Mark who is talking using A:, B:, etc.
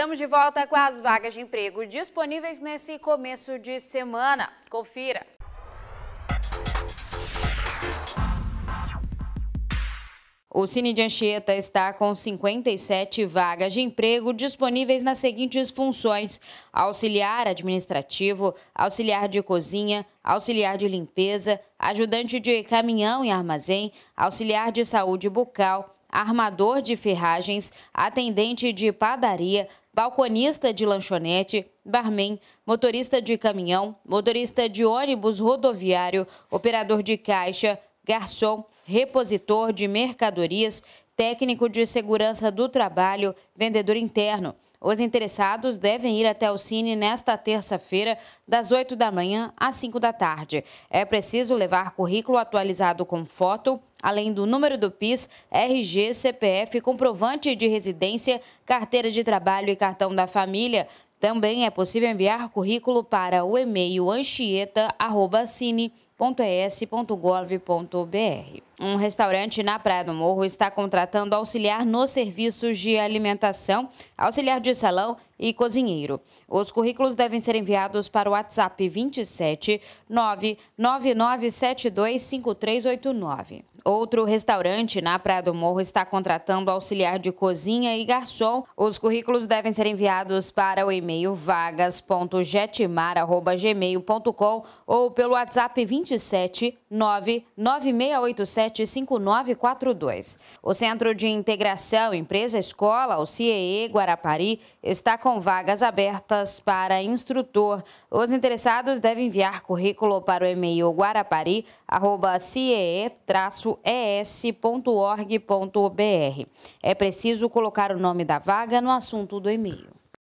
A: Estamos de volta com as vagas de emprego disponíveis nesse começo de semana. Confira. O Cine de Anchieta está com 57 vagas de emprego disponíveis nas seguintes funções: auxiliar administrativo, auxiliar de cozinha, auxiliar de limpeza, ajudante de caminhão e armazém, auxiliar de saúde bucal, armador de ferragens, atendente de padaria, balconista de lanchonete, barman, motorista de caminhão, motorista de ônibus rodoviário, operador de caixa, garçom, repositor de mercadorias, técnico de segurança do trabalho, vendedor interno. Os interessados devem ir até o Cine nesta terça-feira, das 8 da manhã às 5 da tarde. É preciso levar currículo atualizado com foto, além do número do PIS, RG, CPF, comprovante de residência, carteira de trabalho e cartão da família. Também é possível enviar currículo para o e-mail anchieta.cine.com www.es.gov.br. Um restaurante na Praia do Morro está contratando auxiliar nos serviços de alimentação, auxiliar de salão e cozinheiro. Os currículos devem ser enviados para o WhatsApp 27 999725389. Outro restaurante na Praia do Morro está contratando auxiliar de cozinha e garçom. Os currículos devem ser enviados para o e-mail vagas.jetmar.gmail.com ou pelo WhatsApp 27 27 quatro 5942. O Centro de Integração Empresa Escola, o CIEE Guarapari, está com vagas abertas para instrutor. Os interessados devem enviar currículo para o e-mail guarapari@ciee-es.org.br. É preciso colocar o nome da vaga no assunto do e-mail.